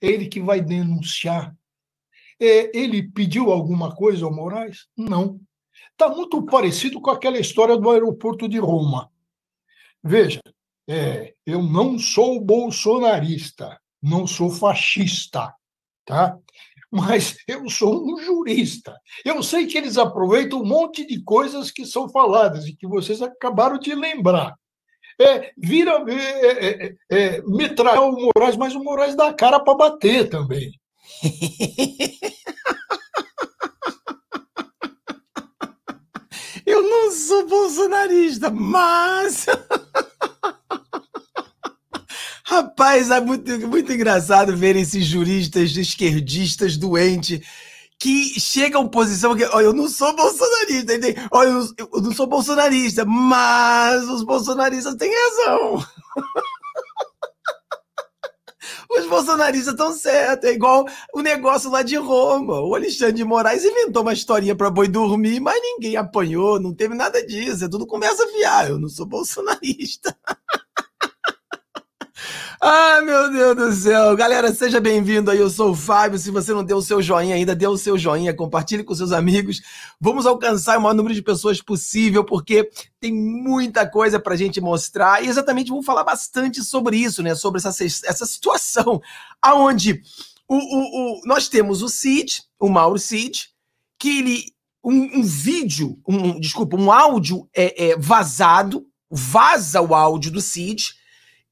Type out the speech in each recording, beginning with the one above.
ele que vai denunciar. É, ele pediu alguma coisa ao Moraes? Não. Está muito parecido com aquela história do aeroporto de Roma. Veja, é, eu não sou bolsonarista, não sou fascista, tá? Mas eu sou um jurista. Eu sei que eles aproveitam um monte de coisas que são faladas e que vocês acabaram de lembrar é, vira é, é, é, é metralhar o Moraes, mas o Moraes dá cara para bater também. Eu não sou bolsonarista, mas. Rapaz, é muito, muito engraçado ver esses juristas esquerdistas doentes que chegam posição que, olha, eu não sou bolsonarista, entende? Olha, eu, eu não sou bolsonarista, mas os bolsonaristas têm razão. Os bolsonaristas estão certos. É igual o negócio lá de Roma. O Alexandre de Moraes inventou uma historinha para boi dormir, mas ninguém apanhou, não teve nada disso. É tudo conversa fiar. Eu não sou bolsonarista. Ah, meu Deus do céu. Galera, seja bem-vindo aí. Eu sou o Fábio. Se você não deu o seu joinha ainda, dê o seu joinha, compartilhe com seus amigos. Vamos alcançar o maior número de pessoas possível, porque tem muita coisa pra gente mostrar. E exatamente vamos falar bastante sobre isso, né? Sobre essa, essa situação aonde o, o, o, nós temos o Cid, o Mauro Cid, que ele um, um, vídeo, um, desculpa, um áudio é, é, vazado, vaza o áudio do Cid,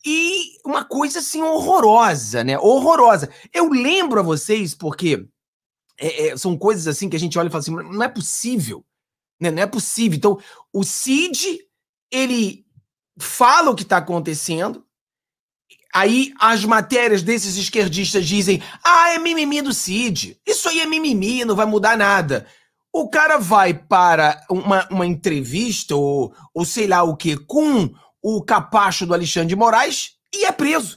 e uma coisa assim horrorosa, né? Horrorosa. Eu lembro a vocês, porque é, é, são coisas assim que a gente olha e fala assim: não é possível. Né? Não é possível. Então, o Cid, ele fala o que está acontecendo. Aí as matérias desses esquerdistas dizem: ah, é mimimi do Cid. Isso aí é mimimi, não vai mudar nada. O cara vai para uma, uma entrevista ou, ou sei lá o que com o capacho do Alexandre de Moraes e é preso.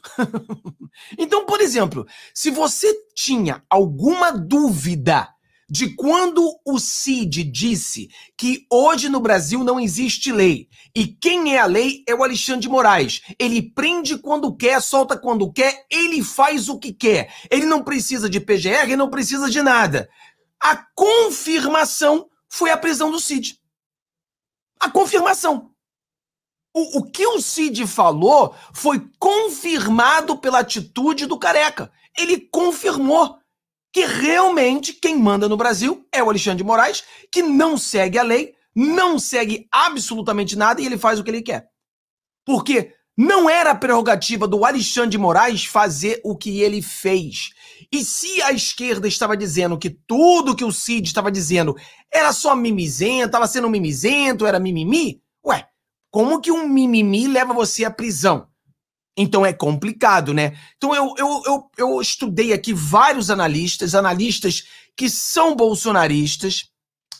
então, por exemplo, se você tinha alguma dúvida de quando o Cid disse que hoje no Brasil não existe lei e quem é a lei é o Alexandre de Moraes. Ele prende quando quer, solta quando quer, ele faz o que quer. Ele não precisa de PGR, ele não precisa de nada. A confirmação foi a prisão do Cid. A confirmação. O, o que o Cid falou foi confirmado pela atitude do careca. Ele confirmou que realmente quem manda no Brasil é o Alexandre de Moraes, que não segue a lei, não segue absolutamente nada e ele faz o que ele quer. Porque não era prerrogativa do Alexandre de Moraes fazer o que ele fez. E se a esquerda estava dizendo que tudo que o Cid estava dizendo era só mimizento, estava sendo mimizento, era mimimi, ué, como que um mimimi leva você à prisão? Então é complicado, né? Então eu, eu, eu, eu estudei aqui vários analistas, analistas que são bolsonaristas,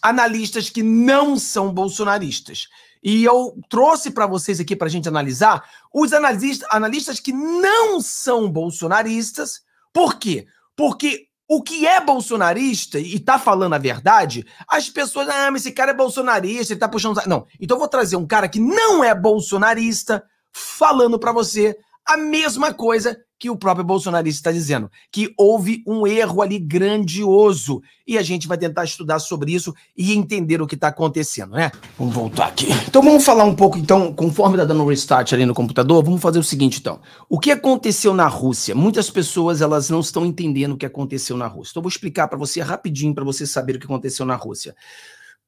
analistas que não são bolsonaristas. E eu trouxe para vocês aqui para a gente analisar os analistas, analistas que não são bolsonaristas. Por quê? Porque o que é bolsonarista e tá falando a verdade, as pessoas, ah, mas esse cara é bolsonarista, ele tá puxando. Não. Então eu vou trazer um cara que não é bolsonarista falando para você a mesma coisa que o próprio bolsonarista está dizendo, que houve um erro ali grandioso. E a gente vai tentar estudar sobre isso e entender o que está acontecendo, né? Vamos voltar aqui. Então vamos falar um pouco, então, conforme está dando um restart ali no computador, vamos fazer o seguinte, então. O que aconteceu na Rússia? Muitas pessoas, elas não estão entendendo o que aconteceu na Rússia. Então eu vou explicar para você rapidinho, para você saber o que aconteceu na Rússia.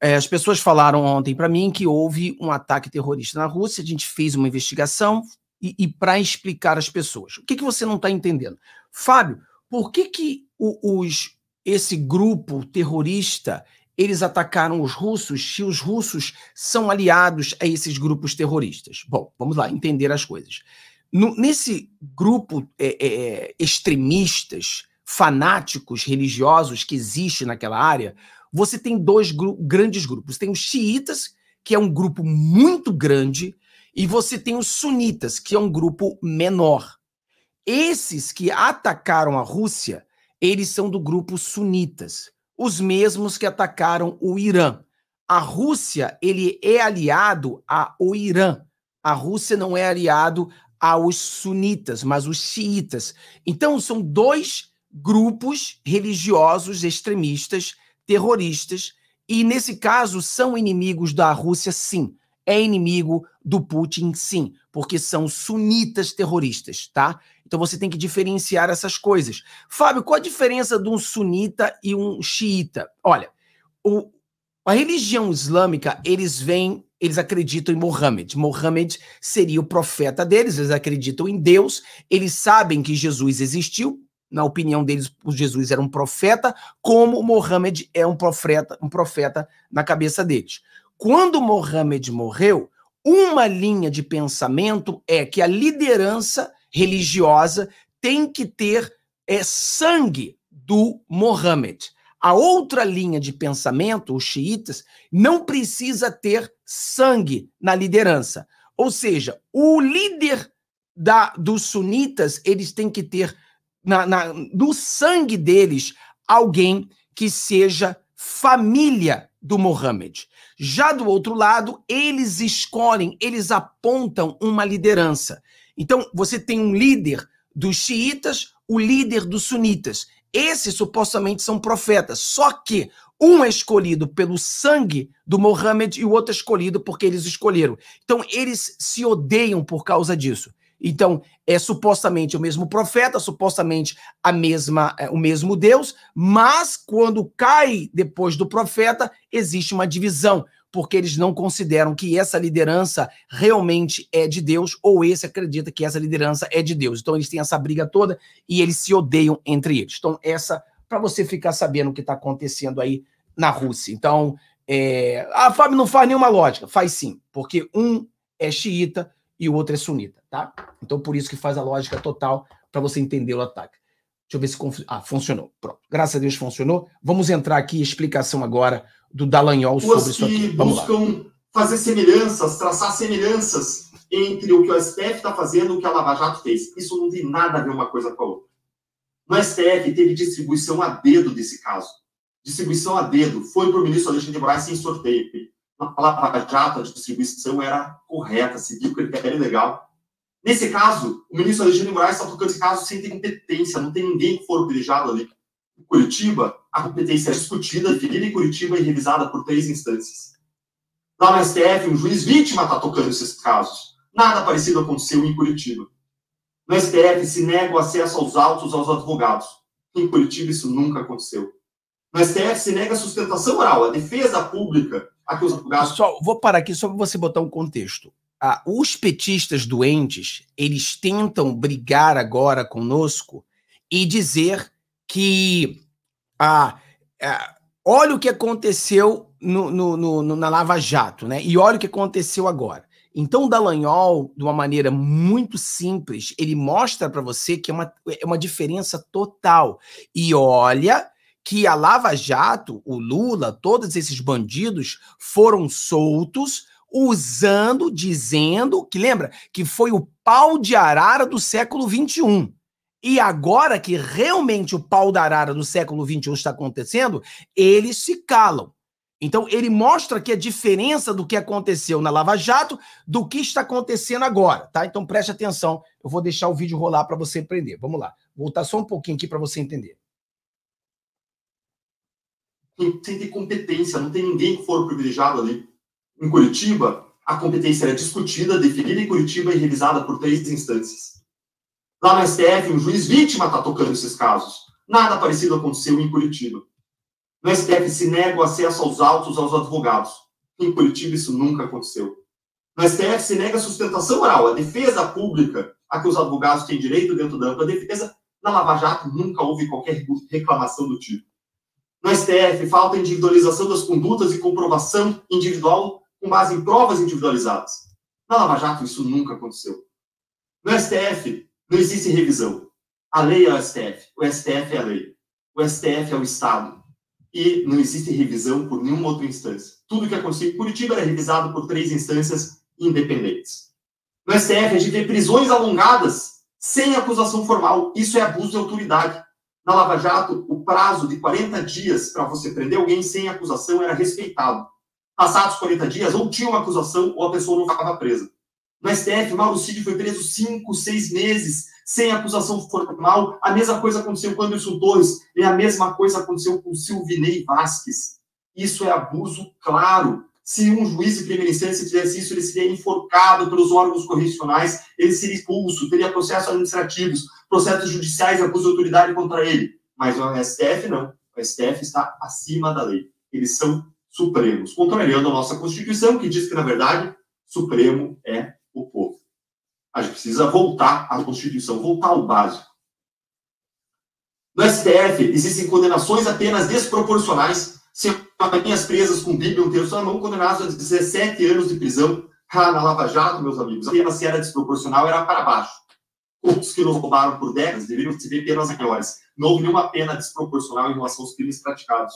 É, as pessoas falaram ontem para mim que houve um ataque terrorista na Rússia, a gente fez uma investigação, e, e para explicar às pessoas. O que, que você não está entendendo? Fábio, por que, que os, esse grupo terrorista eles atacaram os russos se os russos são aliados a esses grupos terroristas? Bom, vamos lá entender as coisas. No, nesse grupo é, é, é extremistas, fanáticos religiosos que existe naquela área, você tem dois gru grandes grupos. Tem os xiitas, que é um grupo muito grande, e você tem os sunitas, que é um grupo menor. Esses que atacaram a Rússia, eles são do grupo sunitas, os mesmos que atacaram o Irã. A Rússia, ele é aliado ao Irã. A Rússia não é aliado aos sunitas, mas os xiitas. Então são dois grupos religiosos extremistas, terroristas, e nesse caso são inimigos da Rússia, sim é inimigo do Putin, sim, porque são sunitas terroristas, tá? Então você tem que diferenciar essas coisas. Fábio, qual a diferença de um sunita e um xiita? Olha, o, a religião islâmica, eles vêm, eles acreditam em Mohammed. Mohammed seria o profeta deles, eles acreditam em Deus, eles sabem que Jesus existiu, na opinião deles, Jesus era um profeta, como Mohammed é um profeta, um profeta na cabeça deles. Quando Mohammed morreu, uma linha de pensamento é que a liderança religiosa tem que ter é, sangue do Mohammed. A outra linha de pensamento, os xiitas, não precisa ter sangue na liderança. Ou seja, o líder da, dos sunitas, eles têm que ter na, na, no sangue deles alguém que seja família do Mohammed. Já do outro lado, eles escolhem, eles apontam uma liderança. Então, você tem um líder dos xiitas, o líder dos sunitas. Esses supostamente são profetas, só que um é escolhido pelo sangue do Mohammed e o outro é escolhido porque eles escolheram. Então, eles se odeiam por causa disso. Então, é supostamente o mesmo profeta, supostamente a mesma, é, o mesmo Deus, mas quando cai depois do profeta, existe uma divisão, porque eles não consideram que essa liderança realmente é de Deus, ou esse acredita que essa liderança é de Deus. Então, eles têm essa briga toda e eles se odeiam entre eles. Então, essa, para você ficar sabendo o que está acontecendo aí na Rússia. Então, é... ah, Fábio, não faz nenhuma lógica. Faz sim, porque um é xiita e o outro é sunita, tá? Então por isso que faz a lógica total para você entender o ataque. Deixa eu ver se conf... ah, funcionou. Pronto. Graças a Deus funcionou. Vamos entrar aqui explicação agora do Dalanhol sobre isso aqui. Vamos buscam lá. fazer semelhanças, traçar semelhanças entre o que o STF está fazendo e o que a Lava Jato fez. Isso não tem nada a ver uma coisa com a outra. No STF teve distribuição a dedo desse caso. Distribuição a dedo. Foi para o ministro Alexandre de Moraes sem sorteio a palavra jato, a distribuição era correta, seguia o critério legal. Nesse caso, o ministro Alexandre Moraes está tocando esse caso sem ter competência, não tem ninguém que for colegiado ali. Em Curitiba, a competência é discutida, definida em Curitiba e revisada por três instâncias. Lá no STF, um juiz vítima está tocando esses casos. Nada parecido aconteceu em Curitiba. No STF, se nega o acesso aos autos aos advogados. Em Curitiba, isso nunca aconteceu. No STF, se nega a sustentação oral. A defesa pública aqui Só, vou parar aqui só para você botar um contexto. Ah, os petistas doentes, eles tentam brigar agora conosco e dizer que ah, ah, olha o que aconteceu no, no, no, na Lava Jato, né? E olha o que aconteceu agora. Então, Dallagnol, de uma maneira muito simples, ele mostra para você que é uma, é uma diferença total. E olha que a Lava Jato, o Lula, todos esses bandidos foram soltos usando, dizendo, que lembra, que foi o pau de arara do século XXI. E agora que realmente o pau da arara do século XXI está acontecendo, eles se calam. Então, ele mostra que a é diferença do que aconteceu na Lava Jato do que está acontecendo agora, tá? Então, preste atenção, eu vou deixar o vídeo rolar para você entender. Vamos lá, voltar só um pouquinho aqui para você entender sem ter competência, não tem ninguém que for privilegiado ali. Em Curitiba, a competência era discutida, definida em Curitiba e revisada por três instâncias. Lá no STF, um juiz vítima está tocando esses casos. Nada parecido aconteceu em Curitiba. No STF se nega o acesso aos autos aos advogados. Em Curitiba isso nunca aconteceu. No STF se nega a sustentação oral, a defesa pública a que os advogados têm direito dentro da ampla defesa. Na Lava Jato nunca houve qualquer reclamação do tipo. No STF, falta individualização das condutas e comprovação individual com base em provas individualizadas. Na Lava Jato, isso nunca aconteceu. No STF, não existe revisão. A lei é o STF. O STF é a lei. O STF é o Estado. E não existe revisão por nenhuma outra instância. Tudo que aconteceu em Curitiba era revisado por três instâncias independentes. No STF, a gente vê prisões alongadas sem acusação formal. Isso é abuso de autoridade. Na Lava Jato, o prazo de 40 dias para você prender alguém sem acusação era respeitado. Passados 40 dias, ou tinha uma acusação ou a pessoa não ficava presa. No STF, Mauro Cid foi preso cinco, seis meses sem acusação formal. A mesma coisa aconteceu com Anderson Torres e a mesma coisa aconteceu com Silvinei Vasquez. Isso é abuso claro se um juiz de primeira instância fizesse isso, ele seria enforcado pelos órgãos correcionais, ele seria expulso, teria processos administrativos, processos judiciais, acusa de autoridade contra ele. Mas o STF não. O STF está acima da lei. Eles são supremos, contrariando a nossa Constituição, que diz que, na verdade, supremo é o povo. A gente precisa voltar à Constituição, voltar ao básico. No STF, existem condenações apenas desproporcionais, sendo farinhas presas com Bíblia, um terço na mão, condenados a 17 anos de prisão ah, na Lava Jato, meus amigos. A pena, se era desproporcional, era para baixo. Outros que nos roubaram por décadas deveriam receber penas maiores. Não houve nenhuma pena desproporcional em relação aos crimes praticados.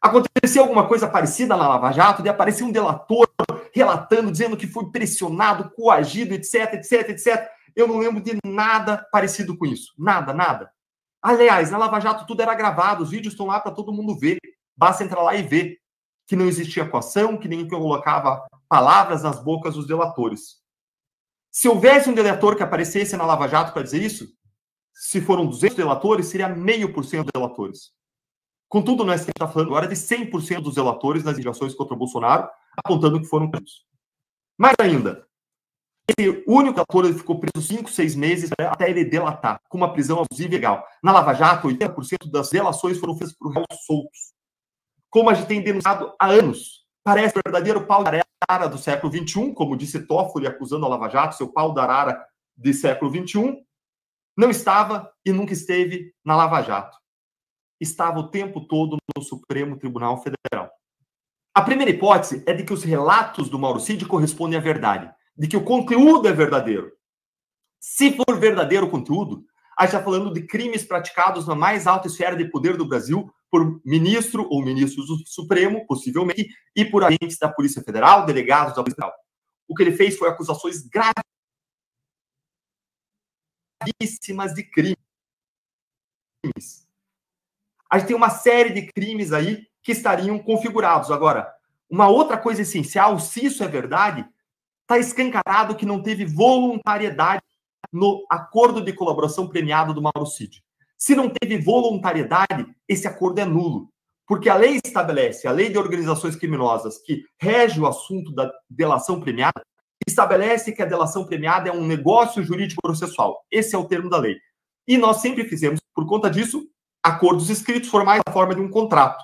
Aconteceu alguma coisa parecida na Lava Jato, de aparecer um delator relatando, dizendo que foi pressionado, coagido, etc, etc, etc. Eu não lembro de nada parecido com isso. Nada, nada. Aliás, na Lava Jato tudo era gravado, os vídeos estão lá para todo mundo ver. Basta entrar lá e ver que não existia coação, que ninguém colocava palavras nas bocas dos delatores. Se houvesse um delator que aparecesse na Lava Jato para dizer isso, se foram 200 delatores, seria meio por cento dos delatores. Contudo, nós estamos tá falando agora de 100% dos delatores nas indicações contra o Bolsonaro, apontando que foram presos. Mais ainda, esse único delator ficou preso 5, 6 meses até ele delatar, com uma prisão abusiva e legal. Na Lava Jato, 80% das delações foram feitas por réus soltos como a gente tem denunciado há anos. Parece verdadeiro pau da arara do século XXI, como disse Toffoli acusando a Lava Jato, seu pau da arara de século XXI. Não estava e nunca esteve na Lava Jato. Estava o tempo todo no Supremo Tribunal Federal. A primeira hipótese é de que os relatos do Mauro Cid correspondem à verdade, de que o conteúdo é verdadeiro. Se for verdadeiro o conteúdo, a gente está falando de crimes praticados na mais alta esfera de poder do Brasil por ministro ou ministro do Supremo, possivelmente, e por agentes da Polícia Federal, delegados da Polícia Federal. O que ele fez foi acusações gravíssimas de crimes. A gente tem uma série de crimes aí que estariam configurados. Agora, uma outra coisa essencial, se isso é verdade, está escancarado que não teve voluntariedade no acordo de colaboração premiado do Mauro Cid. Se não teve voluntariedade, esse acordo é nulo. Porque a lei estabelece, a lei de organizações criminosas que rege o assunto da delação premiada, estabelece que a delação premiada é um negócio jurídico processual. Esse é o termo da lei. E nós sempre fizemos, por conta disso, acordos escritos formais na forma de um contrato.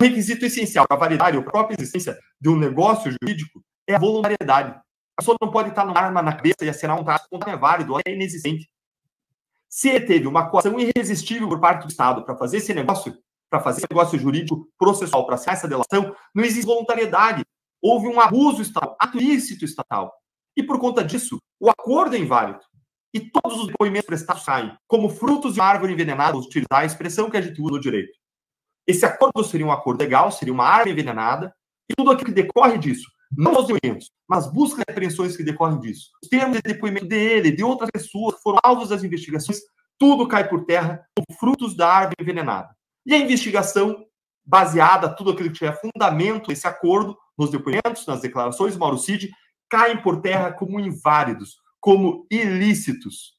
Um requisito essencial para validar a própria existência de um negócio jurídico é a voluntariedade pessoa não pode estar numa arma na cabeça e assinar um contrato é válido, é inexistente. Se ele teve uma coação irresistível por parte do Estado para fazer esse negócio, para fazer esse negócio jurídico processual, para assinar essa delação, não existe voluntariedade. Houve um abuso estatal, ato ilícito estatal. E por conta disso, o acordo é inválido. E todos os depoimentos prestados saem, como frutos de uma árvore envenenada, vou utilizar a expressão que a gente usa no direito. Esse acordo seria um acordo legal, seria uma árvore envenenada, e tudo aquilo que decorre disso, não os depoimentos, mas busca apreensões que decorrem disso. Os termos de depoimento dele, de outras pessoas que foram alvos das investigações, tudo cai por terra, como frutos da árvore envenenada. E a investigação, baseada tudo aquilo que tiver fundamento esse acordo, nos depoimentos, nas declarações do Mauro Cid, caem por terra como inválidos, como ilícitos.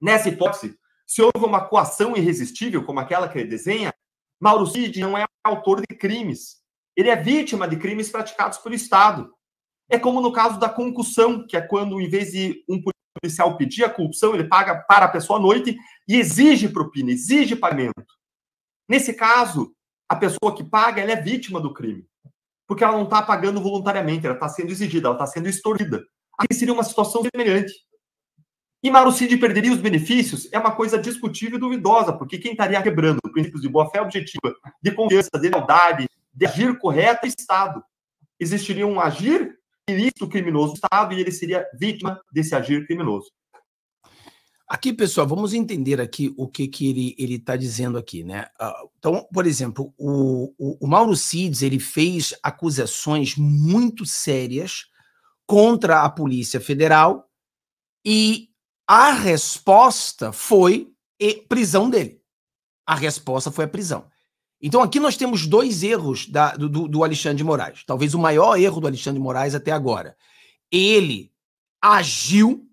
Nessa hipótese, se houve uma coação irresistível, como aquela que ele desenha, Mauro Cid não é autor de crimes, ele é vítima de crimes praticados pelo Estado. É como no caso da concussão, que é quando, em vez de um policial pedir a corrupção, ele paga para a pessoa à noite e exige propina, exige pagamento. Nesse caso, a pessoa que paga ela é vítima do crime, porque ela não está pagando voluntariamente, ela está sendo exigida, ela está sendo extorquida. Aqui seria uma situação semelhante. E Marucide perderia os benefícios? É uma coisa discutível e duvidosa, porque quem estaria quebrando princípios de boa-fé objetiva, de confiança, de lealdade, de agir correto Estado. Existiria um agir ilícito criminoso do Estado e ele seria vítima desse agir criminoso. Aqui, pessoal, vamos entender aqui o que, que ele ele está dizendo aqui, né? Ah, então, por exemplo, o, o, o, Mauro Cides ele fez acusações muito sérias contra a Polícia Federal e a resposta foi prisão dele. A resposta foi a prisão. Então aqui nós temos dois erros da, do, do Alexandre de Moraes. Talvez o maior erro do Alexandre de Moraes até agora. Ele agiu,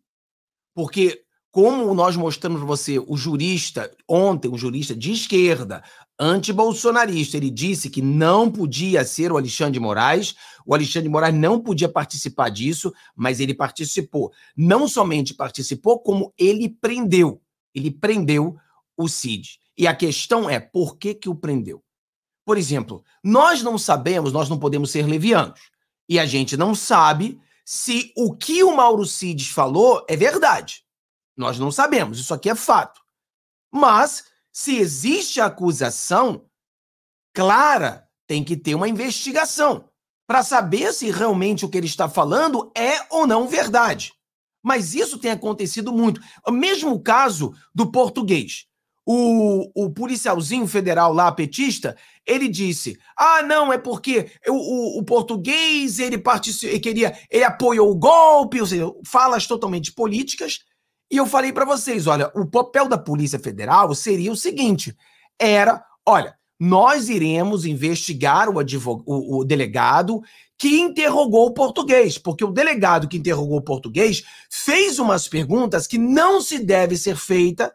porque como nós mostramos para você, o jurista, ontem, o jurista de esquerda, antibolsonarista, ele disse que não podia ser o Alexandre de Moraes, o Alexandre de Moraes não podia participar disso, mas ele participou. Não somente participou, como ele prendeu. Ele prendeu o Cid. E a questão é por que, que o prendeu? Por exemplo, nós não sabemos, nós não podemos ser levianos. E a gente não sabe se o que o Mauro Cides falou é verdade. Nós não sabemos, isso aqui é fato. Mas, se existe acusação clara, tem que ter uma investigação para saber se realmente o que ele está falando é ou não verdade. Mas isso tem acontecido muito. O mesmo caso do português o, o policialzinho federal lá, petista, ele disse: ah, não, é porque o, o, o português ele ele queria, ele apoiou o golpe, ou seja, falas totalmente políticas. E eu falei para vocês: olha, o papel da Polícia Federal seria o seguinte: era, olha, nós iremos investigar o, advog... o, o, delegado que interrogou o português, porque o delegado que interrogou o português fez umas perguntas que não se deve ser feita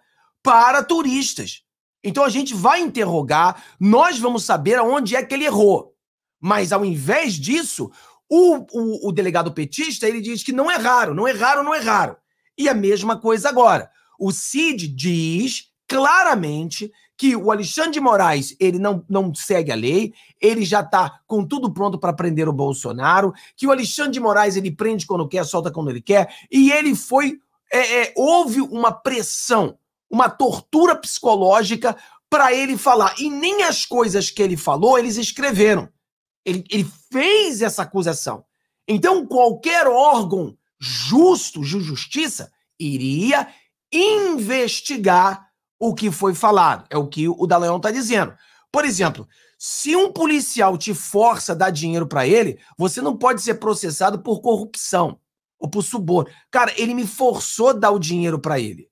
para turistas. Então a gente vai interrogar, nós vamos saber aonde é que ele errou. Mas ao invés disso, o, o, o delegado petista ele diz que não é raro, não é raro, não é raro. E a mesma coisa agora. O Cid diz claramente que o Alexandre de Moraes ele não, não segue a lei, ele já está com tudo pronto para prender o Bolsonaro, que o Alexandre de Moraes ele prende quando quer, solta quando ele quer, e ele foi. É, é, houve uma pressão uma tortura psicológica para ele falar. E nem as coisas que ele falou eles escreveram. Ele, ele fez essa acusação. Então, qualquer órgão justo de justiça iria investigar o que foi falado. É o que o Daleão está dizendo. Por exemplo, se um policial te força a dar dinheiro para ele, você não pode ser processado por corrupção ou por suborno. Cara, ele me forçou a dar o dinheiro para ele.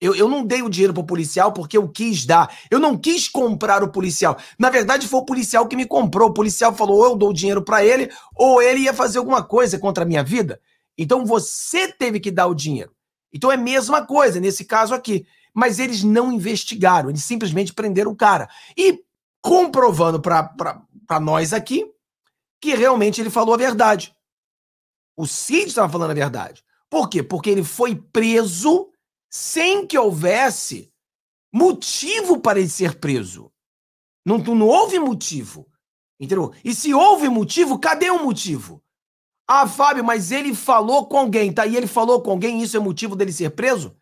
Eu, eu não dei o dinheiro pro policial porque eu quis dar. Eu não quis comprar o policial. Na verdade, foi o policial que me comprou. O policial falou: ou eu dou o dinheiro para ele, ou ele ia fazer alguma coisa contra a minha vida. Então você teve que dar o dinheiro. Então é a mesma coisa nesse caso aqui. Mas eles não investigaram, eles simplesmente prenderam o cara. E comprovando para nós aqui que realmente ele falou a verdade. O Cid estava falando a verdade. Por quê? Porque ele foi preso sem que houvesse motivo para ele ser preso. Não, não houve motivo. Entendeu? E se houve motivo, cadê o motivo? Ah, Fábio, mas ele falou com alguém, tá? E ele falou com alguém, isso é motivo dele ser preso?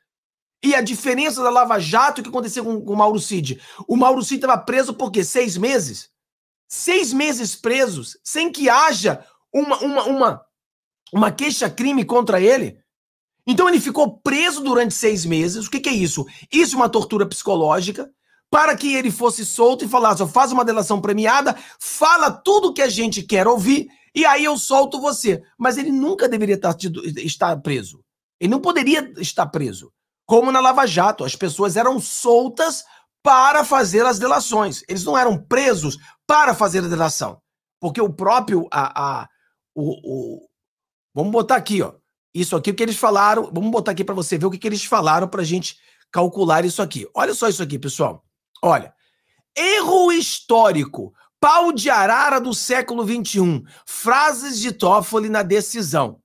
E a diferença da Lava Jato, o que aconteceu com, com o Mauro Cid? O Mauro Cid estava preso por quê? Seis meses? Seis meses presos, sem que haja uma, uma, uma, uma queixa-crime contra ele? Então ele ficou preso durante seis meses. O que, que é isso? Isso é uma tortura psicológica para que ele fosse solto e falasse: "Eu faço uma delação premiada, fala tudo que a gente quer ouvir e aí eu solto você. Mas ele nunca deveria estar, estar preso. Ele não poderia estar preso. Como na Lava Jato, as pessoas eram soltas para fazer as delações. Eles não eram presos para fazer a delação. Porque o próprio. A, a, o, o, vamos botar aqui, ó isso aqui, o que eles falaram. Vamos botar aqui para você ver o que, que eles falaram para a gente calcular isso aqui. Olha só isso aqui, pessoal. Olha. Erro histórico. Pau de arara do século XXI. Frases de Toffoli na decisão.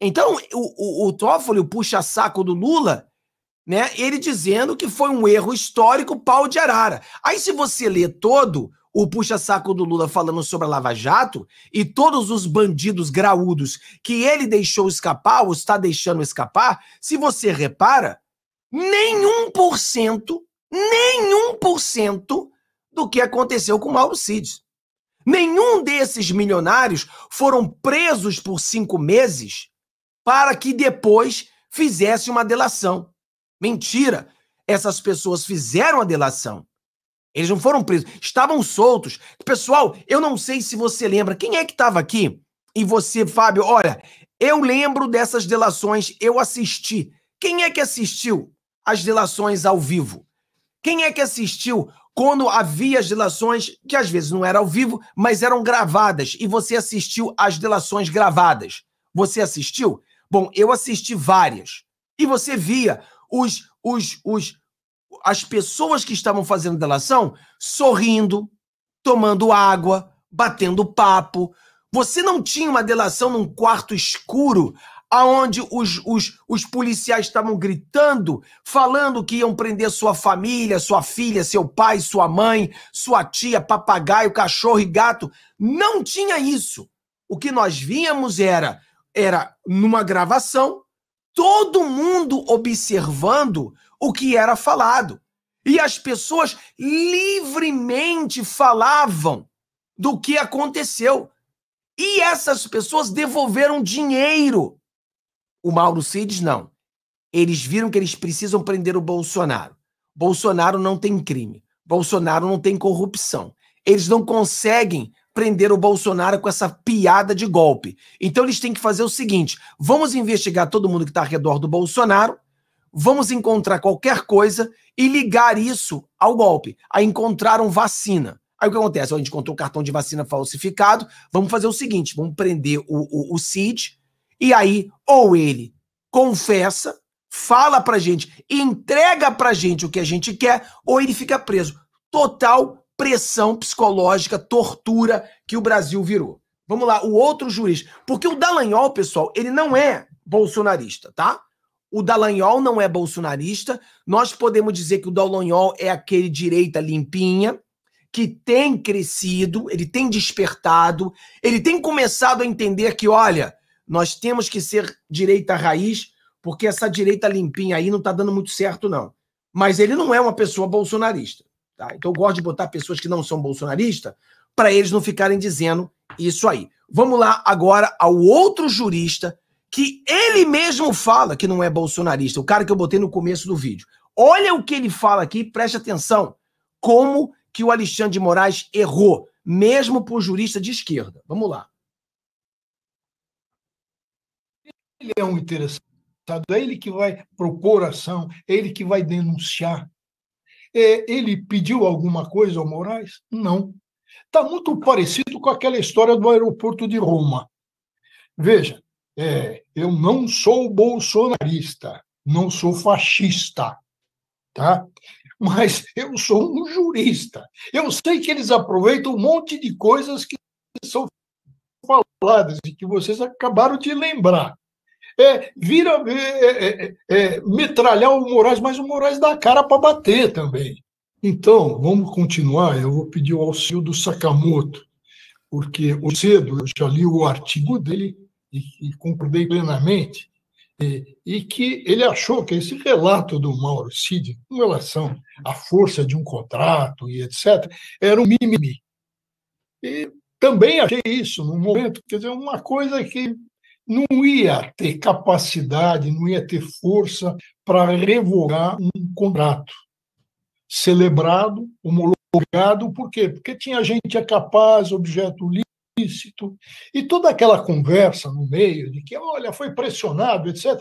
Então, o, o, o Toffoli, o puxa-saco do Lula, né, ele dizendo que foi um erro histórico pau de arara. Aí, se você lê todo, o puxa-saco do Lula falando sobre a Lava Jato e todos os bandidos graúdos que ele deixou escapar ou está deixando escapar, se você repara, nenhum por cento, nenhum por cento do que aconteceu com Mauro Cid. Nenhum desses milionários foram presos por cinco meses para que depois fizesse uma delação. Mentira! Essas pessoas fizeram a delação. Eles não foram presos, estavam soltos. Pessoal, eu não sei se você lembra. Quem é que estava aqui? E você, Fábio, olha, eu lembro dessas delações, eu assisti. Quem é que assistiu as delações ao vivo? Quem é que assistiu quando havia as delações, que às vezes não era ao vivo, mas eram gravadas, e você assistiu às delações gravadas? Você assistiu? Bom, eu assisti várias. E você via os, os, os, as pessoas que estavam fazendo delação sorrindo, tomando água, batendo papo. Você não tinha uma delação num quarto escuro aonde os, os, os policiais estavam gritando, falando que iam prender sua família, sua filha, seu pai, sua mãe, sua tia, papagaio, cachorro e gato. Não tinha isso. O que nós víamos era, era numa gravação, todo mundo observando o que era falado. E as pessoas livremente falavam do que aconteceu. E essas pessoas devolveram dinheiro. O Mauro Cides não. Eles viram que eles precisam prender o Bolsonaro. Bolsonaro não tem crime. Bolsonaro não tem corrupção. Eles não conseguem prender o Bolsonaro com essa piada de golpe. Então eles têm que fazer o seguinte: vamos investigar todo mundo que está ao redor do Bolsonaro vamos encontrar qualquer coisa e ligar isso ao golpe. Aí encontraram vacina. Aí o que acontece? A gente encontrou cartão de vacina falsificado. Vamos fazer o seguinte: vamos prender o, o, o Cid, e aí, ou ele confessa, fala pra gente, entrega pra gente o que a gente quer, ou ele fica preso. Total pressão psicológica, tortura que o Brasil virou. Vamos lá, o outro juiz. Porque o Dallagnol, pessoal, ele não é bolsonarista, tá? o Dallagnol não é bolsonarista. Nós podemos dizer que o Dallagnol é aquele direita limpinha, que tem crescido, ele tem despertado, ele tem começado a entender que, olha, nós temos que ser direita raiz, porque essa direita limpinha aí não está dando muito certo, não. Mas ele não é uma pessoa bolsonarista. Tá? Então eu gosto de botar pessoas que não são bolsonaristas para eles não ficarem dizendo isso aí. Vamos lá agora ao outro jurista que ele mesmo fala que não é bolsonarista, o cara que eu botei no começo do vídeo. Olha o que ele fala aqui, preste atenção. Como que o Alexandre de Moraes errou, mesmo por jurista de esquerda. Vamos lá. Ele é um interessado, é ele que vai propor ação, é ele que vai denunciar. É, ele pediu alguma coisa ao Moraes? Não. Está muito parecido com aquela história do aeroporto de Roma. Veja, é, eu não sou bolsonarista, não sou fascista, tá? Mas eu sou um jurista. Eu sei que eles aproveitam um monte de coisas que são faladas e que vocês acabaram de lembrar. É, vira é, é, é, é metralhar o Moraes, mas o Moraes dá a cara para bater também. Então, vamos continuar. Eu vou pedir o auxílio do Sakamoto, porque o cedo eu já li o artigo dele e, e concordei plenamente, e, é, e, que ele achou que esse relato do Mauro Cid, com relação à força de um contrato e etc., era um mimimi. E também achei isso no momento, quer dizer, uma coisa que não ia ter capacidade, não ia ter força para revogar um contrato celebrado, homologado, por quê? Porque tinha gente é capaz, objeto livre ilícito. E toda aquela conversa no meio de que, olha, foi pressionado, etc.,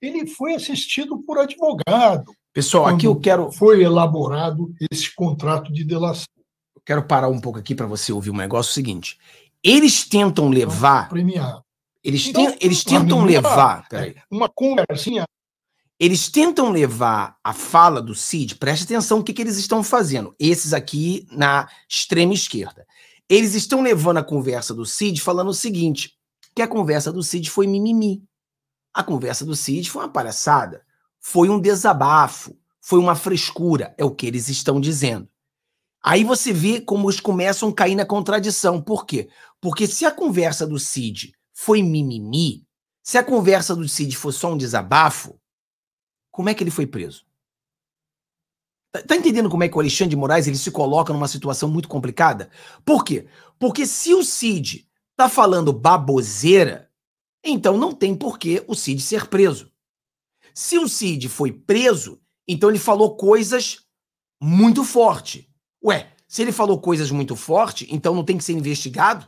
ele foi assistido por advogado. Pessoal, aqui eu quero. Foi elaborado esse contrato de delação. Eu quero parar um pouco aqui para você ouvir um negócio. É seguinte: eles tentam levar. Premiar. Eles, então, ten... eles tentam levar. É, peraí. Uma conversinha eles tentam levar a fala do Cid, preste atenção o que, que eles estão fazendo, esses aqui na extrema esquerda. Eles estão levando a conversa do Cid falando o seguinte: que a conversa do Cid foi mimimi. A conversa do Cid foi uma palhaçada, foi um desabafo, foi uma frescura, é o que eles estão dizendo. Aí você vê como eles começam a cair na contradição. Por quê? Porque se a conversa do Cid foi mimimi, se a conversa do Cid foi só um desabafo, como é que ele foi preso? Tá, tá entendendo como é que o Alexandre de Moraes ele se coloca numa situação muito complicada? Por quê? Porque se o Cid tá falando baboseira, então não tem por que o Cid ser preso. Se o Cid foi preso, então ele falou coisas muito forte. Ué, se ele falou coisas muito forte, então não tem que ser investigado?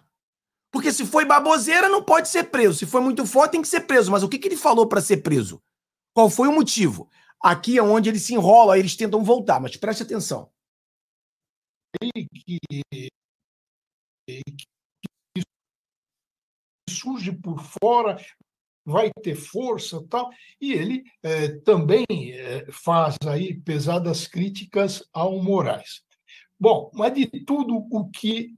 Porque se foi baboseira, não pode ser preso. Se foi muito forte, tem que ser preso. Mas o que, que ele falou para ser preso? Qual foi o motivo? Aqui é onde ele se enrola, eles tentam voltar, mas preste atenção. Que, que surge por fora, vai ter força tal. E ele é, também é, faz aí pesadas críticas ao Moraes. Bom, mas de tudo o que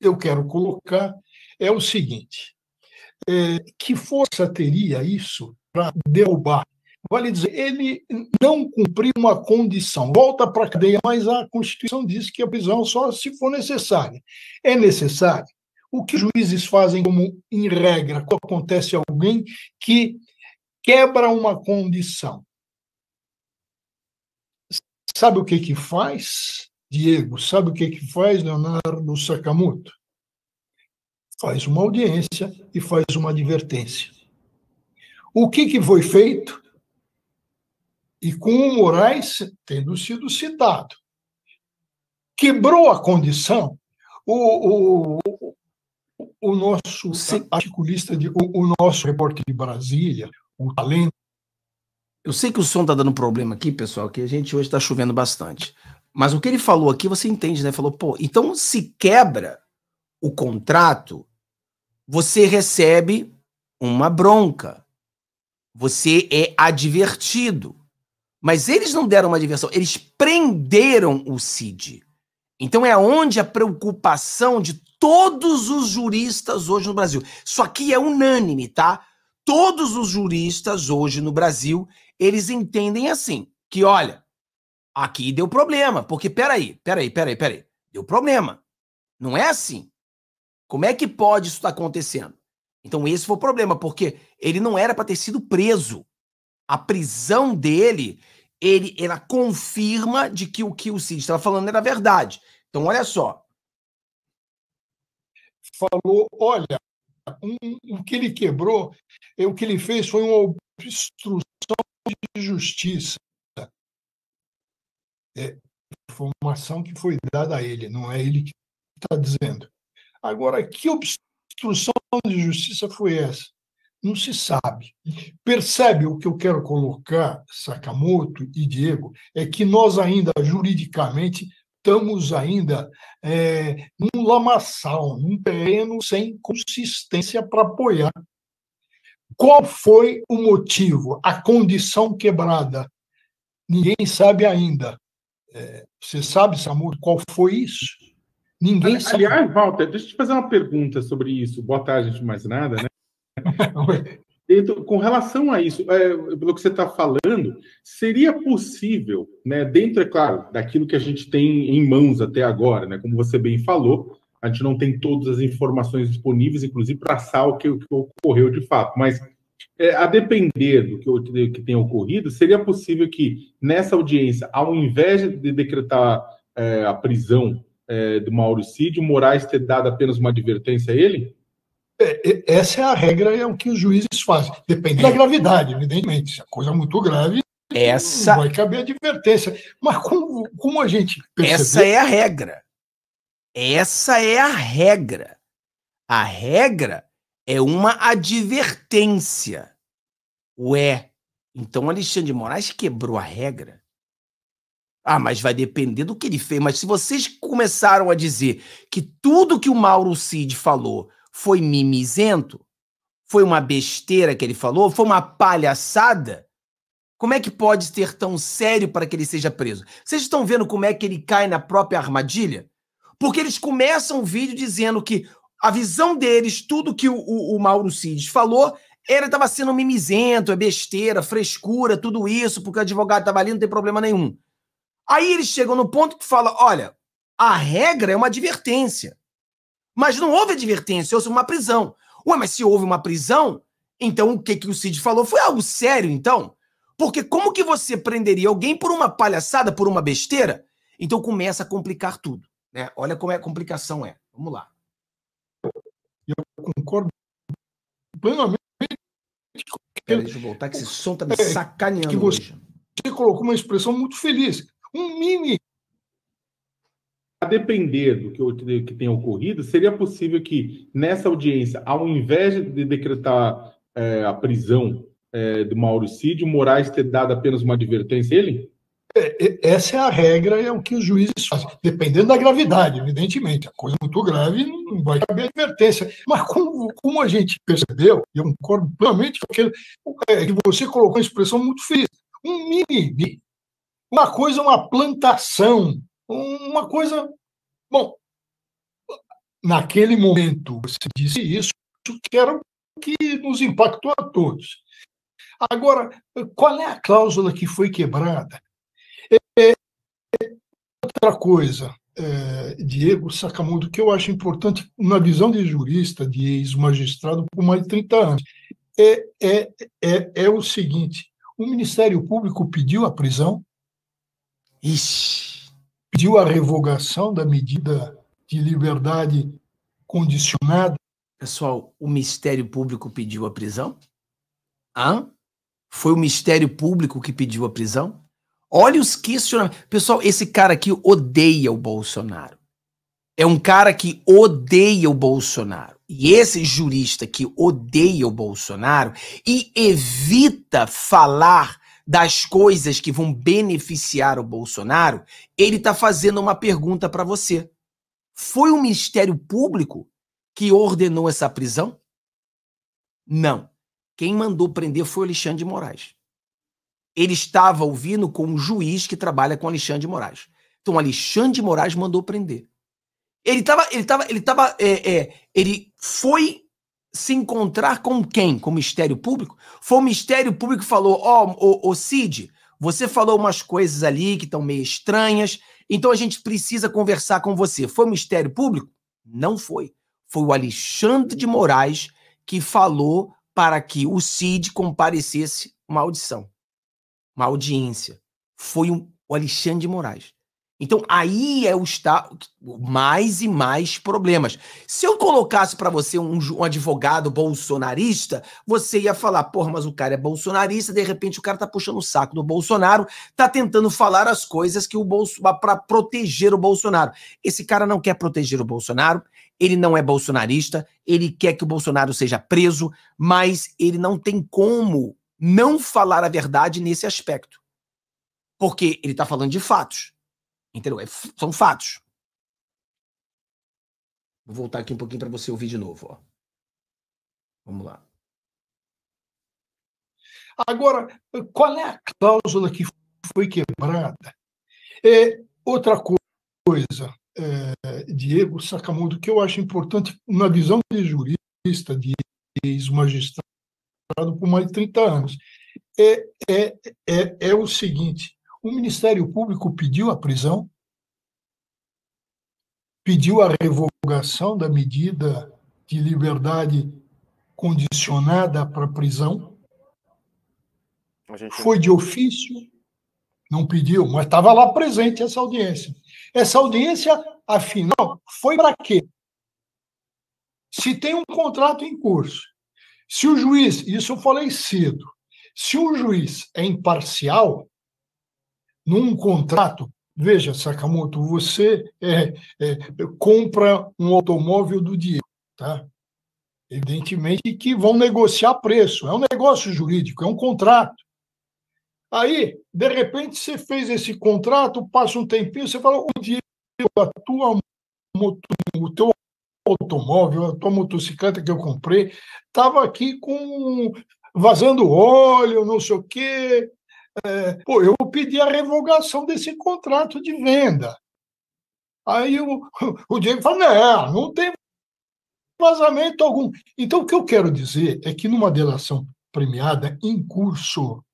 eu quero colocar é o seguinte: é, que força teria isso para derrubar vale dizer, ele não cumpriu uma condição, volta para a cadeia, mas a Constituição diz que a prisão é só se for necessária. É necessário. O que os juízes fazem como em regra quando acontece alguém que quebra uma condição? Sabe o que que faz, Diego? Sabe o que que faz Leonardo Sakamoto? Faz uma audiência e faz uma advertência. O que que foi feito? e com o Moraes tendo sido citado. Quebrou a condição. O, o, o nosso Sim. articulista, de, o, o, nosso repórter de Brasília, o talento. Eu sei que o som está dando problema aqui, pessoal, que a gente hoje está chovendo bastante. Mas o que ele falou aqui, você entende, né? Falou, pô, então se quebra o contrato, você recebe uma bronca. Você é advertido. Mas eles não deram uma diversão, eles prenderam o Cid. Então é onde a preocupação de todos os juristas hoje no Brasil. Isso aqui é unânime, tá? Todos os juristas hoje no Brasil, eles entendem assim, que olha, aqui deu problema, porque peraí, peraí, peraí, peraí, deu problema. Não é assim. Como é que pode isso estar tá acontecendo? Então esse foi o problema, porque ele não era para ter sido preso a prisão dele, ele, ela confirma de que o que o Cid estava falando era verdade. Então, olha só. Falou, olha, um, o que ele quebrou, é o que ele fez foi uma obstrução de justiça. É, informação que foi dada a ele, não é ele que está dizendo. Agora, que obstrução de justiça foi essa? Não se sabe. Percebe o que eu quero colocar, Sakamoto e Diego, é que nós ainda, juridicamente, estamos ainda é, num lamaçal, num terreno sem consistência para apoiar. Qual foi o motivo, a condição quebrada? Ninguém sabe ainda. É, você sabe, Samuel, qual foi isso? Ninguém Aliás, sabe. Aliás, Walter, deixa eu te fazer uma pergunta sobre isso. Boa tarde, de mais nada, né? Então, com relação a isso, é, pelo que você está falando, seria possível, né, dentro, é claro, daquilo que a gente tem em mãos até agora, né, como você bem falou, a gente não tem todas as informações disponíveis, inclusive para sal que, o que, ocorreu de fato, mas é, a depender do que, que tenha ocorrido, seria possível que nessa audiência, ao invés de decretar é, a prisão é, do Mauro Cid, o Moraes ter dado apenas uma advertência a ele? É, essa é a regra, é o que os juízes fazem. Depende da gravidade, evidentemente. Se a coisa é muito grave, essa... vai caber advertência. Mas como, como a gente Essa é a regra. Essa é a regra. A regra é uma advertência. Ué, então Alexandre de Moraes quebrou a regra? Ah, mas vai depender do que ele fez. Mas se vocês começaram a dizer que tudo que o Mauro Cid falou foi mimizento? Foi uma besteira que ele falou? Foi uma palhaçada? Como é que pode ser tão sério para que ele seja preso? Vocês estão vendo como é que ele cai na própria armadilha? Porque eles começam o vídeo dizendo que a visão deles, tudo que o, o, o Mauro Cid falou, ele estava sendo mimizento, é besteira, frescura, tudo isso, porque o advogado estava ali, não tem problema nenhum. Aí eles chegam no ponto que fala: olha, a regra é uma advertência. Mas não houve advertência, houve uma prisão. Ué, mas se houve uma prisão, então o que, que o Cid falou foi algo sério, então? Porque como que você prenderia alguém por uma palhaçada, por uma besteira? Então começa a complicar tudo. Né? Olha como é a complicação é. Vamos lá. Eu concordo plenamente. Peraí, deixa eu voltar, que esse som tá me é, sacaneando. Que você, você colocou uma expressão muito feliz. Um mini depender do que, que tenha ocorrido, seria possível que, nessa audiência, ao invés de decretar é, a prisão é, do Mauricídio, Moraes ter dado apenas uma advertência ele? É, é, essa é a regra, é o que os juízes fazem, dependendo da gravidade, evidentemente. A coisa é muito grave não vai caber advertência. Mas como, como a gente percebeu, e eu concordo plenamente com aquele, é, que você colocou uma expressão muito feliz, um mini, uma coisa, uma plantação, uma coisa Bom, naquele momento você disse isso, que era o que nos impactou a todos. Agora, qual é a cláusula que foi quebrada? É, é outra coisa, é, Diego Sacamundo, que eu acho importante na visão de jurista, de ex-magistrado por mais de 30 anos, é, é, é, é o seguinte: o Ministério Público pediu a prisão. Ixi! pediu a revogação da medida de liberdade condicionada. Pessoal, o Ministério Público pediu a prisão? Hã? Foi o Ministério Público que pediu a prisão? Olha os questionamentos. Pessoal, esse cara aqui odeia o Bolsonaro. É um cara que odeia o Bolsonaro. E esse jurista que odeia o Bolsonaro e evita falar das coisas que vão beneficiar o Bolsonaro, ele está fazendo uma pergunta para você. Foi o Ministério Público que ordenou essa prisão? Não. Quem mandou prender foi o Alexandre de Moraes. Ele estava ouvindo com um juiz que trabalha com Alexandre de Moraes. Então, Alexandre de Moraes mandou prender. Ele estava, ele estava, ele estava, é, é, ele foi se encontrar com quem? Com o Ministério Público? Foi o Ministério Público que falou: Ó, oh, Cid, você falou umas coisas ali que estão meio estranhas, então a gente precisa conversar com você. Foi o Ministério Público? Não foi. Foi o Alexandre de Moraes que falou para que o Cid comparecesse uma audição, uma audiência. Foi um, o Alexandre de Moraes. Então aí é o está mais e mais problemas. Se eu colocasse para você um, um, advogado bolsonarista, você ia falar, porra, mas o cara é bolsonarista, de repente o cara tá puxando o saco do Bolsonaro, tá tentando falar as coisas que o bolso para proteger o Bolsonaro. Esse cara não quer proteger o Bolsonaro, ele não é bolsonarista, ele quer que o Bolsonaro seja preso, mas ele não tem como não falar a verdade nesse aspecto. Porque ele tá falando de fatos Entendeu? É, são fatos. Vou voltar aqui um pouquinho para você ouvir de novo. Ó. Vamos lá. Agora, qual é a cláusula que foi quebrada? É, outra coisa, é, Diego Sacamundo, que eu acho importante na visão de jurista, de ex-magistrado por mais de 30 anos, é, é, é, é o seguinte: o Ministério Público pediu a prisão, pediu a revogação da medida de liberdade condicionada para prisão. Gente... Foi de ofício, não pediu, mas estava lá presente essa audiência. Essa audiência, afinal, foi para quê? Se tem um contrato em curso, se o juiz, isso eu falei cedo, se o juiz é imparcial, num contrato. Veja, Sakamoto, você é, é, compra um automóvel do Diego, tá? Evidentemente que vão negociar preço, é um negócio jurídico, é um contrato. Aí, de repente, você fez esse contrato, passa um tempinho, você fala, o Diego, a tua moto, o teu automóvel, a tua motocicleta que eu comprei, estava aqui com vazando óleo, não sei o quê, é, pô, eu pedi a revogação desse contrato de venda. Aí o, o Diego fala, não, não tem vazamento algum. Então, o que eu quero dizer é que numa delação premiada em curso,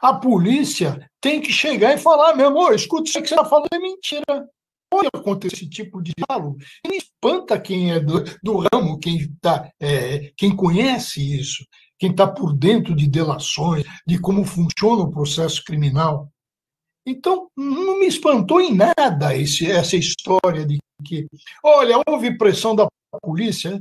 a polícia tem que chegar e falar mesmo, oh, escuta, isso que você está falando é mentira. Pode acontecer esse tipo de diálogo. E espanta quem é do, do ramo, quem, tá, é, quem conhece isso quem está por dentro de delações, de como funciona o processo criminal. Então, não me espantou em nada esse, essa história de que, olha, houve pressão da polícia?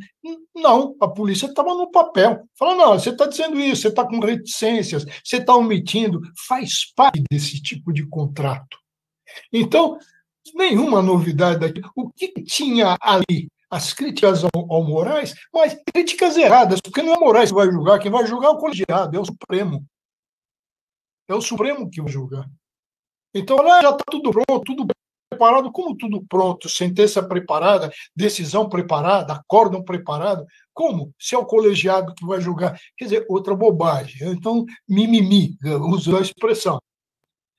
Não, a polícia estava no papel. Falou, não, você está dizendo isso, você está com reticências, você está omitindo. Faz parte desse tipo de contrato. Então, nenhuma novidade daqui. O que tinha ali as críticas ao, ao Moraes, mas críticas erradas, porque não é o Moraes que vai julgar, quem vai julgar é o colegiado, é o Supremo. É o Supremo que vai julgar. Então, lá já está tudo pronto, tudo preparado, como tudo pronto, sentença preparada, decisão preparada, acórdão preparado, como? Se é o colegiado que vai julgar. Quer dizer, outra bobagem. Então, mimimi, usou a expressão.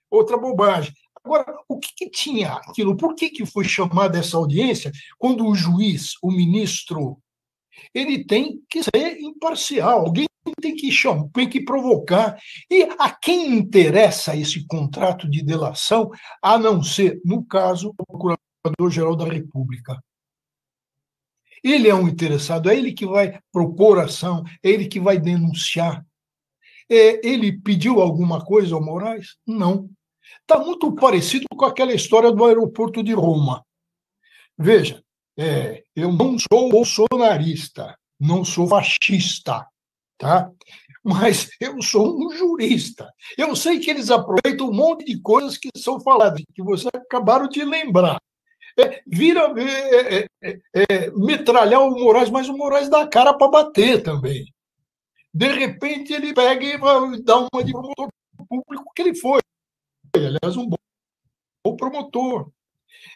Outra bobagem. Agora, o que, que tinha aquilo? Por que, que foi chamada essa audiência quando o juiz, o ministro, ele tem que ser imparcial? Alguém tem que chamar, tem que provocar. E a quem interessa esse contrato de delação, a não ser, no caso, o Procurador-Geral da República? Ele é um interessado, é ele que vai propor ação, é ele que vai denunciar. É, ele pediu alguma coisa ao Moraes? Não. Está muito parecido com aquela história do aeroporto de Roma. Veja, é, eu não sou bolsonarista, não sou fascista, tá? Mas eu sou um jurista. Eu sei que eles aproveitam um monte de coisas que são faladas, que vocês acabaram de lembrar. É, vira é, é, é, é, é metralhar o Moraes, mas o Moraes dá cara para bater também. De repente ele pega e dá uma de promotor público que ele foi aliás, um bom promotor.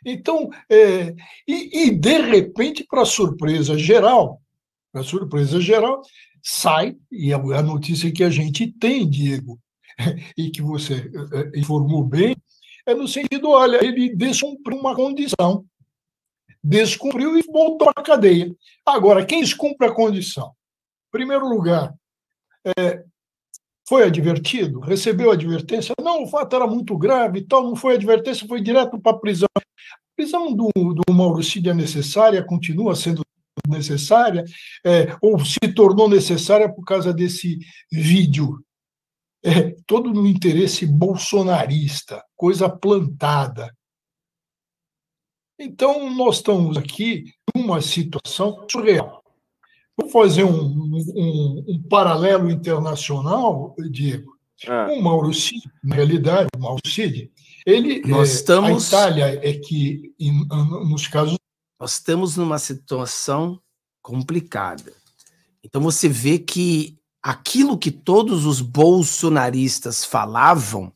Então, é, e, e, de repente, para surpresa geral, para surpresa geral, sai, e é a notícia que a gente tem, Diego, e que você é, é, informou bem, é no sentido, olha, ele descumpriu uma condição. Descumpriu e voltou à cadeia. Agora, quem descumpre a condição? Em primeiro lugar, é, foi advertido? Recebeu advertência? Não, o fato era muito grave e tal, não foi advertência, foi direto para a prisão. A prisão do, do Mauro Cid é necessária, continua sendo necessária, é, ou se tornou necessária por causa desse vídeo. É, todo no interesse bolsonarista, coisa plantada. Então, nós estamos aqui numa situação surreal. Vou fazer um, um, um paralelo internacional, Diego. Ah. O Mauro Cid, na realidade, o Mauro Cid, ele, Nós eh, estamos... a Itália é que, nos casos... Nós estamos numa situação complicada. Então você vê que aquilo que todos os bolsonaristas falavam,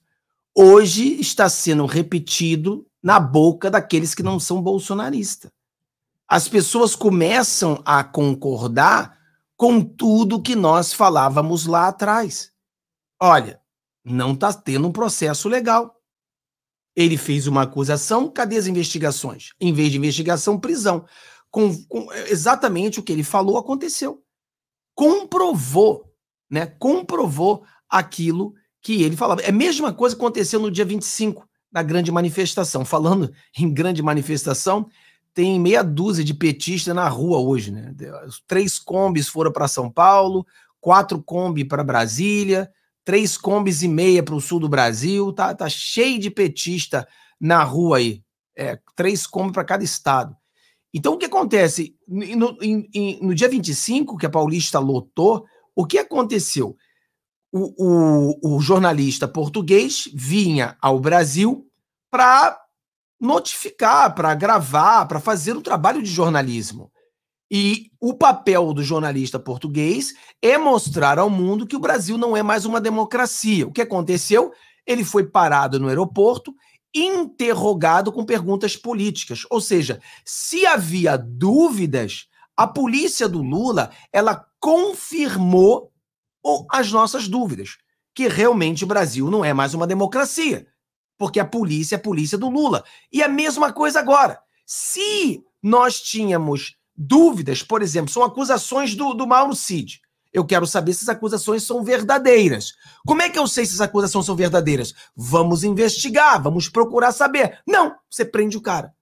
hoje está sendo repetido na boca daqueles que não são bolsonaristas as pessoas começam a concordar com tudo que nós falávamos lá atrás. Olha, não está tendo um processo legal. Ele fez uma acusação, cadê as investigações? Em vez de investigação, prisão. Com, com, exatamente o que ele falou aconteceu. Comprovou, né? Comprovou aquilo que ele falava. É a mesma coisa que aconteceu no dia 25 da grande manifestação. Falando em grande manifestação, tem meia dúzia de petistas na rua hoje, né? Três combis foram para São Paulo, quatro combi para Brasília, três combis e meia para o sul do Brasil, tá, tá cheio de petista na rua aí. É, três combis para cada estado. Então, o que acontece? No, em, em, no dia 25, que a Paulista lotou, o que aconteceu? O, o, o jornalista português vinha ao Brasil para notificar, para gravar, para fazer um trabalho de jornalismo. E o papel do jornalista português é mostrar ao mundo que o Brasil não é mais uma democracia. O que aconteceu? Ele foi parado no aeroporto, interrogado com perguntas políticas. Ou seja, se havia dúvidas, a polícia do Lula, ela confirmou as nossas dúvidas, que realmente o Brasil não é mais uma democracia porque a polícia é a polícia do Lula. E a mesma coisa agora. Se nós tínhamos dúvidas, por exemplo, são acusações do, do Mauro Cid. Eu quero saber se as acusações são verdadeiras. Como é que eu sei se as acusações são verdadeiras? Vamos investigar, vamos procurar saber. Não, você prende o cara.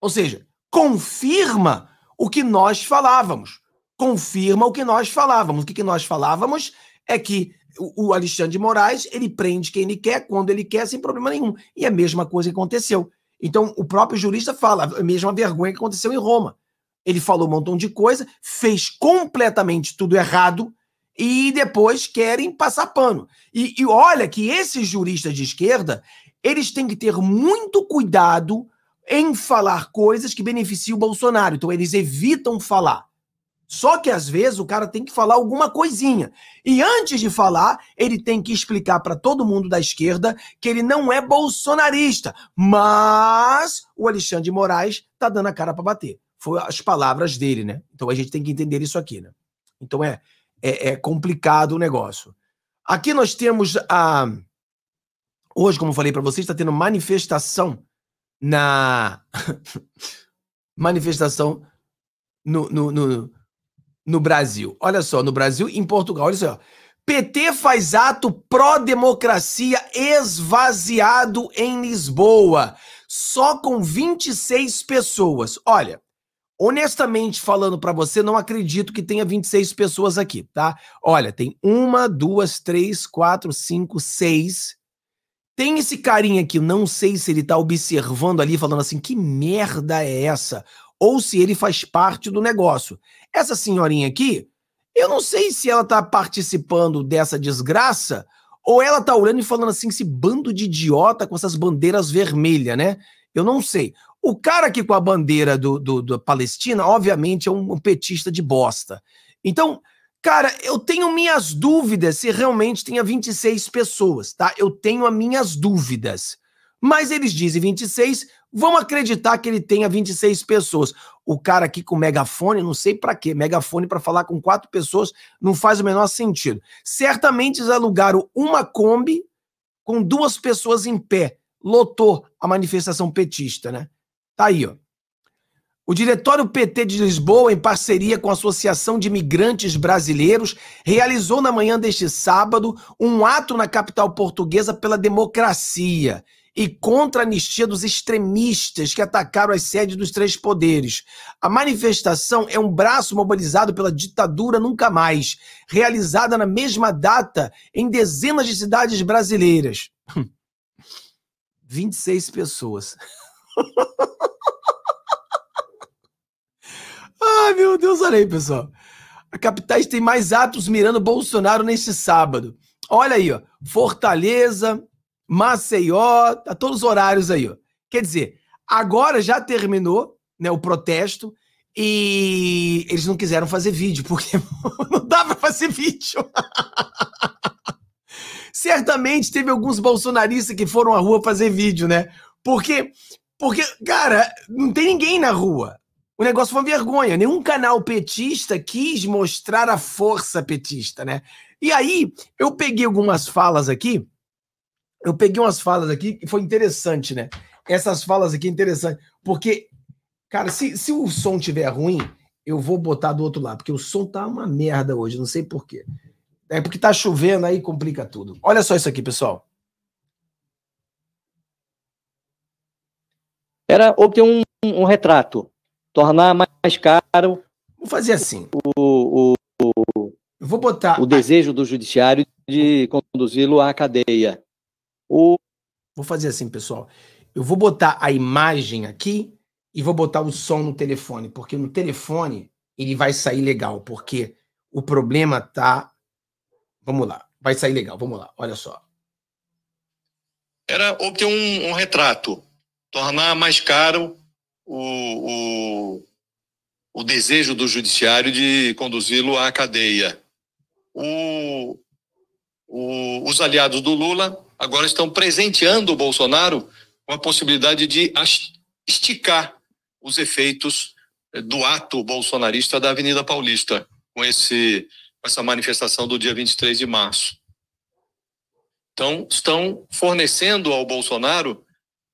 Ou seja, confirma o que nós falávamos. Confirma o que nós falávamos. O que, que nós falávamos é que o, Alexandre de Moraes, ele prende quem ele quer, quando ele quer, sem problema nenhum. E é a mesma coisa que aconteceu. Então, o próprio jurista fala, a mesma vergonha que aconteceu em Roma. Ele falou um montão de coisa, fez completamente tudo errado e depois querem passar pano. E, e olha que esses juristas de esquerda, eles têm que ter muito cuidado em falar coisas que beneficiam o Bolsonaro. Então, eles evitam falar. Só que às vezes o cara tem que falar alguma coisinha. E antes de falar, ele tem que explicar para todo mundo da esquerda que ele não é bolsonarista, mas o Alexandre de Moraes tá dando a cara para bater. Foi as palavras dele, né? Então a gente tem que entender isso aqui, né? Então é é, é complicado o negócio. Aqui nós temos a hoje, como falei para vocês, está tendo manifestação na manifestação no, no, no no Brasil. Olha só, no Brasil e em Portugal. Olha só. PT faz ato pró-democracia esvaziado em Lisboa, só com 26 pessoas. Olha, honestamente falando para você, não acredito que tenha 26 pessoas aqui, tá? Olha, tem uma, duas, três, quatro, cinco, seis. Tem esse carinha aqui, não sei se ele tá observando ali, falando assim: que merda é essa? ou se ele faz parte do negócio. Essa senhorinha aqui, eu não sei se ela está participando dessa desgraça ou ela está olhando e falando assim, esse bando de idiota com essas bandeiras vermelhas, né? Eu não sei. O cara aqui com a bandeira do, do, do Palestina, obviamente, é um, um petista de bosta. Então, Cara, eu tenho minhas dúvidas se realmente tinha 26 pessoas, tá? Eu tenho as minhas dúvidas. Mas eles dizem 26 Vamos acreditar que ele tenha 26 pessoas. O cara aqui com megafone, não sei para quê, megafone para falar com quatro pessoas não faz o menor sentido. Certamente eles alugaram uma Kombi com duas pessoas em pé. Lotou a manifestação petista, né? Tá aí, ó. O Diretório PT de Lisboa, em parceria com a Associação de Migrantes Brasileiros, realizou na manhã deste sábado um ato na capital portuguesa pela democracia e contra a anistia dos extremistas que atacaram as sedes dos três poderes. A manifestação é um braço mobilizado pela ditadura Nunca Mais, realizada na mesma data em dezenas de cidades brasileiras. 26 hum. pessoas. Ai, meu Deus, olha aí, pessoal. A capitais tem mais atos mirando Bolsonaro neste sábado. Olha aí, ó. Fortaleza, Maceió, tá todos os horários aí, ó. Quer dizer, agora já terminou, né, o protesto e eles não quiseram fazer vídeo, porque não dava pra fazer vídeo. Certamente teve alguns bolsonaristas que foram à rua fazer vídeo, né? Porque, porque, cara, não tem ninguém na rua. O negócio foi uma vergonha. Nenhum canal petista quis mostrar a força petista, né? E aí, eu peguei algumas falas aqui eu peguei umas falas aqui que foi interessante, né? Essas falas aqui é interessantes, porque, cara, se, se o som tiver ruim, eu vou botar do outro lado, porque o som tá uma merda hoje, não sei porquê. É porque tá chovendo aí, complica tudo. Olha só isso aqui, pessoal. Era obter um, um retrato, tornar mais caro. Vou fazer assim. O, o, o, vou botar. O desejo do judiciário de conduzi-lo à cadeia. O... Vou fazer assim, pessoal. Eu vou botar a imagem aqui e vou botar o som no telefone, porque no telefone ele vai sair legal, porque o problema tá. Vamos lá, vai sair legal, vamos lá, olha só. Era obter um, um retrato, tornar mais caro o, o, o desejo do judiciário de conduzi-lo à cadeia. O, o, os aliados do Lula agora estão presenteando o Bolsonaro com a possibilidade de esticar os efeitos eh, do ato bolsonarista da Avenida Paulista, com, esse, essa manifestação do dia 23 de março. Então, estão fornecendo ao Bolsonaro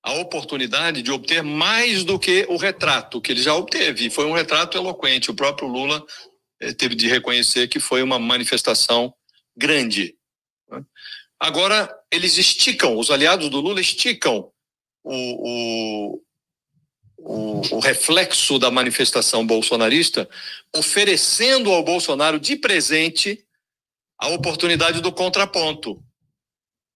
a oportunidade de obter mais do que o retrato que ele já obteve. Foi um retrato eloquente. O próprio Lula eh, teve de reconhecer que foi uma manifestação grande. Né? Agora, eles esticam, os aliados do Lula esticam o, o, o, o reflexo da manifestação bolsonarista, oferecendo ao Bolsonaro de presente a oportunidade do contraponto.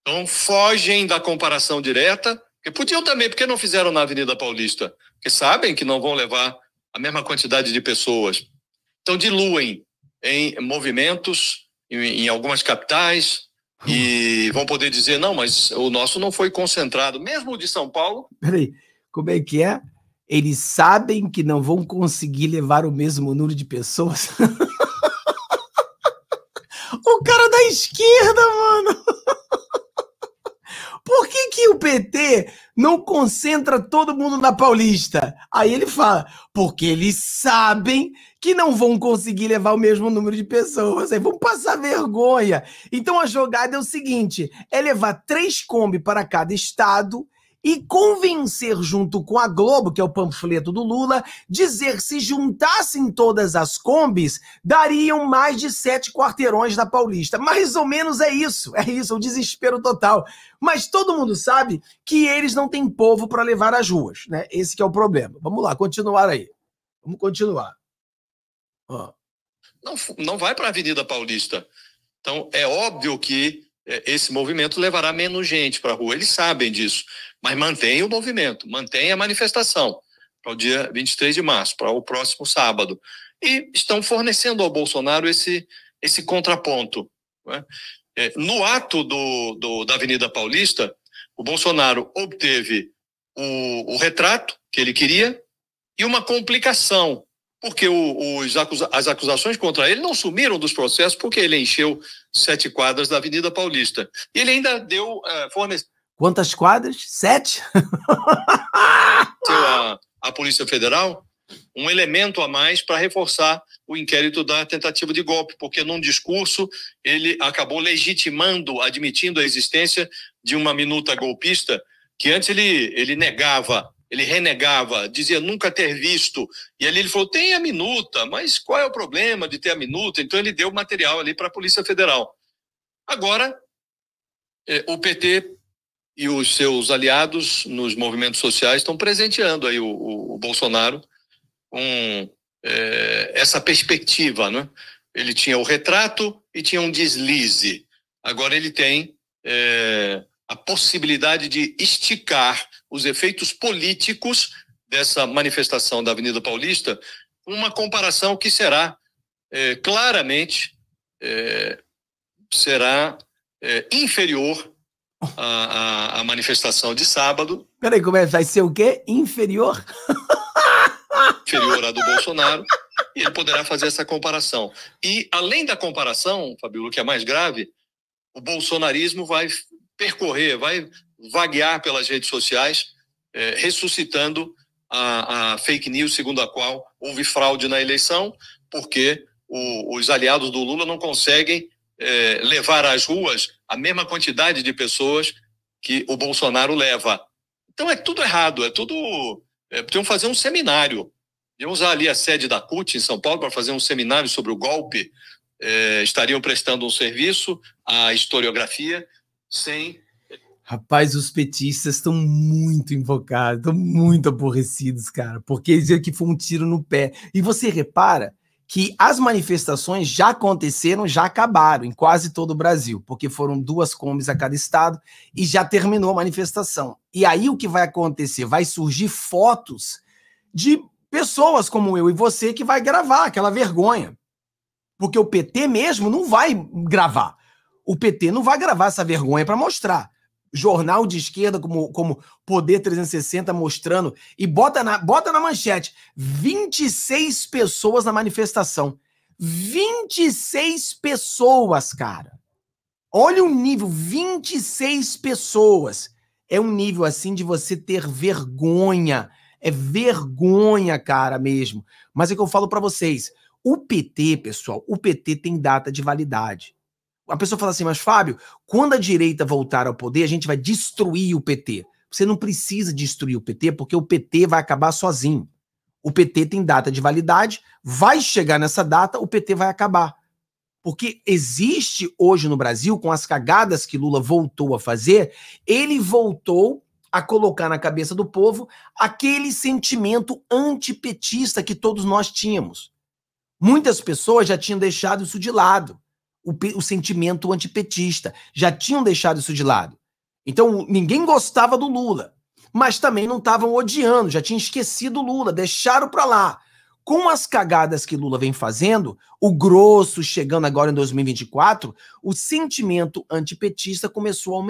Então, fogem da comparação direta, que podiam também, porque não fizeram na Avenida Paulista, porque sabem que não vão levar a mesma quantidade de pessoas. Então, diluem em movimentos, em, em algumas capitais, e vão poder dizer, não, mas o nosso não foi concentrado, mesmo o de São Paulo. Peraí, como é que é? Eles sabem que não vão conseguir levar o mesmo número de pessoas? o cara da esquerda, mano! por que, que o PT não concentra todo mundo na Paulista? Aí ele fala, porque eles sabem que não vão conseguir levar o mesmo número de pessoas, aí vão passar vergonha. Então a jogada é o seguinte: é levar três Kombi para cada estado e convencer, junto com a Globo, que é o panfleto do Lula, dizer que se juntassem todas as combis, dariam mais de sete quarteirões na Paulista. Mais ou menos é isso, é isso, é o um desespero total. Mas todo mundo sabe que eles não têm povo para levar às ruas, né? Esse é o problema. Vamos lá, continuar aí. Vamos continuar. Não, não vai para a Avenida Paulista. Então, é óbvio que é, esse movimento levará menos gente para a rua. Eles sabem disso, mas mantém o movimento, mantém a manifestação para o dia 23 de março, para o próximo sábado. E estão fornecendo ao Bolsonaro esse, esse contraponto. Né? É, no ato do, do, da Avenida Paulista, o Bolsonaro obteve o, o retrato que ele queria e uma complicação porque os, as acusações contra ele não sumiram dos processos porque ele encheu sete quadras da Avenida Paulista. E ele ainda deu uh, fornece... Quantas quadras? Sete? a, a Polícia Federal um elemento a mais para reforçar o inquérito da tentativa de golpe, porque num discurso ele acabou legitimando, admitindo a existência de uma minuta golpista que antes ele, ele negava ele renegava, dizia nunca ter visto. E ali ele falou: tem a minuta, mas qual é o problema de ter a minuta? Então ele deu material ali para a Polícia Federal. Agora, eh, o PT e os seus aliados nos movimentos sociais estão presenteando aí o, o, o Bolsonaro com eh, essa perspectiva, né? Ele tinha o retrato e tinha um deslize. Agora ele tem eh, a possibilidade de esticar os efeitos políticos dessa manifestação da Avenida Paulista, uma comparação que será é, claramente é, será é, inferior à, à, à, manifestação de sábado. Peraí, como é? Vai ser o quê? Inferior? Inferior à do Bolsonaro. E ele poderá fazer essa comparação. E, além da comparação, Fabíola, que é mais grave, o bolsonarismo vai percorrer, vai vaguear pelas redes sociais, é, ressuscitando a, a, fake news segundo a qual houve fraude na eleição, porque o, os aliados do Lula não conseguem é, levar às ruas a mesma quantidade de pessoas que o Bolsonaro leva. Então é tudo errado, é tudo. É, podiam fazer um seminário. Iam usar ali a sede da CUT em São Paulo para fazer um seminário sobre o golpe. É, estariam prestando um serviço à historiografia sem Rapaz, os petistas estão muito invocados, estão muito aborrecidos, cara, porque eles viram que foi um tiro no pé. E você repara que as manifestações já aconteceram, já acabaram em quase todo o Brasil, porque foram duas combis a cada estado e já terminou a manifestação. E aí o que vai acontecer? Vai surgir fotos de pessoas como eu e você que vai gravar aquela vergonha. Porque o PT mesmo não vai gravar. O PT não vai gravar essa vergonha para mostrar jornal de esquerda como, como Poder 360 mostrando e bota na, bota na manchete 26 pessoas na manifestação. 26 pessoas, cara. Olha o nível, 26 pessoas. É um nível assim de você ter vergonha. É vergonha, cara, mesmo. Mas é que eu falo para vocês, o PT, pessoal, o PT tem data de validade a pessoa fala assim, mas Fábio, quando a direita voltar ao poder, a gente vai destruir o PT. Você não precisa destruir o PT, porque o PT vai acabar sozinho. O PT tem data de validade, vai chegar nessa data, o PT vai acabar. Porque existe hoje no Brasil, com as cagadas que Lula voltou a fazer, ele voltou a colocar na cabeça do povo aquele sentimento antipetista que todos nós tínhamos. Muitas pessoas já tinham deixado isso de lado o, o sentimento antipetista. Já tinham deixado isso de lado. Então, ninguém gostava do Lula, mas também não estavam odiando, já tinham esquecido o Lula, deixaram para lá. Com as cagadas que Lula vem fazendo, o grosso chegando agora em 2024, o sentimento antipetista começou a aumentar.